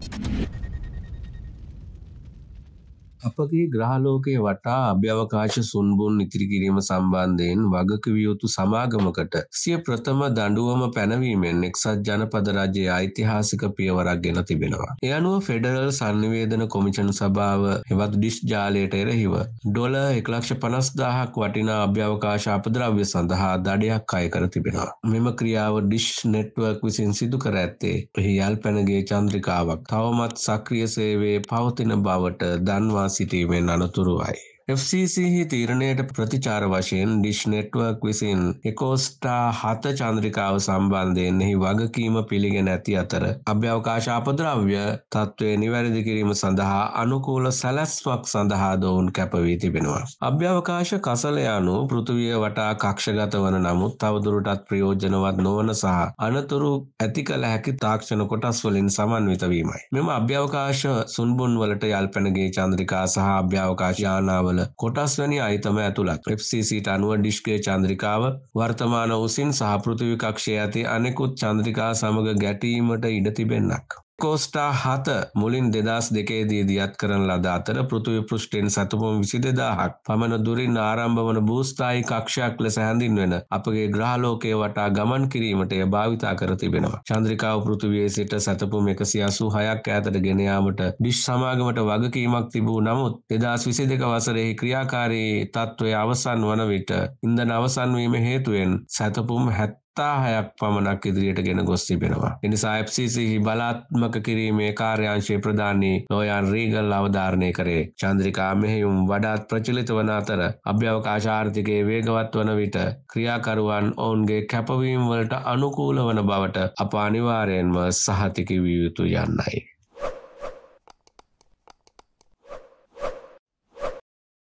you අපගේ ග්‍රහලෝකය වටා අභ්‍යවකාශ සුන්බුන් ඉතිරි කිරීම සම්බන්ධයෙන් වගකිවිය යුතු සමාගමකට සිය ප්‍රථම දඬුවම පැනවීමෙන් එක්සත් ජනපද රජයේ ඓතිහාසික පියවරක් ගෙන තිබෙනවා. ඒ අනුව ෆෙඩරල් සංනිවේදන කොමිෂන් සභාව හෙවත් ඩිෂ් ජාලයට එරෙහිව ඩොල 150,000ක් වටිනා අභ්‍යවකාශ අපද්‍රව්‍ය සඳහා දඩයක් අය කර තිබෙනවා. මෙම ක්‍රියාව ඩිෂ් නෙට්වර්ක් විසින් සිදු කර ඇත්තේ එහි යල්පැනගේ චන්ද්‍රිකාවක් තවමත් සක්‍රිය සේවයේ පවතින බවට දන්වා සිටීමෙන් අනතුරුවයි. FCC හි තීරණයට ප්‍රතිචාර වශයෙන් ඩිෂ් නෙට්වර්ක් විසින් එකෝස්ටා හත චන්ද්‍රිකාව සම්බන්ධයෙන් එහි වගකීම පිළිගෙන ඇති අතර අභ්‍යවකාශ අපද්‍රව්‍ය තත්ත්වය නිවැරදි කිරීම සඳහා අනුකූල සැලැස්වක් සඳහා දොවුන් කැපවී තිබෙනවා. අභ්‍යවකාශ කසල යනු පෘතුවිය වටා කක්ෂගත වන නමුත් තවදුරටත් ප්‍රයෝජනවත් නොවන සහ අනතුරු ඇති කළ හැකි තාක්ෂණ කොටස් වලින් සමන්විත වීමයි. මෙම අභ්‍යවකාශ සුන්බුන් වලට යල්පැනගේ චන්ද්‍රිකා සහ අභ්‍යවකාශ යානාවල කොටස් වැනි අයිතම ඇතුළත්. FCCට අනුව ඩිෂ්කේ චන්ද්‍රිකාව වර්තමාන උසින් සහ පෘථිවි කක්ෂයේ ඇති අනෙකුත් චන්ද්‍රිකා සමග ගැටීමට ඉඩ තිබෙන්නක්. කෝස්ටා හත මුලින් දෙදස් දෙකේදී දියත් කරන ලද අතර පෘතුවි පෘෂ්ටෙන් සතුපම විසි දෙදාහක් පමණ දුරින් ආරම්භ වන භූස්ථායි කක්ෂයක් ලෙස හැඳින් වෙන අපගේ ග්‍රහලෝකය වටා ගමන් කිරීමට එය භාවිතා කර තිබෙනවා. චන්ද්‍රිකාව පෘතුවයේ සිට සතපුම එකසි අසූ හයක් ඇතට ගෙනයාමට ඩිෂ් සමාගමට වගකීමක් තිබූ නමුත් දෙදස් විසි දෙක වසරෙහි ක්‍රියාකාරී තත්ත්වය අවසන් වන විට ඉන්ද නවසන්වීම හේතුවෙන් සැතපුම් හැත් හත්තා හයක් පමණක් ඉදිරියට ගෙන ගොස් තිබෙනවා. එනිසා FCCහි බලාත්මක කිරීමේ කාර්යාංශයේ ප්‍රධානී ලෝයන් රීගල් අවධාරණය කරේ. චන්ද්‍රිකා මෙහෙයුම් වඩාත් ප්‍රචලිත වන අතර අභ්‍යවකාශ ආර්ථිකයේ වේගවත් වන විට ක්‍රියාකරුවන් ඔවුන්ගේ කැපවීම් වලට අනුකූල වන බවට අප අනිවාර්යෙන්ම සහතික විය යුතු යන්නයි.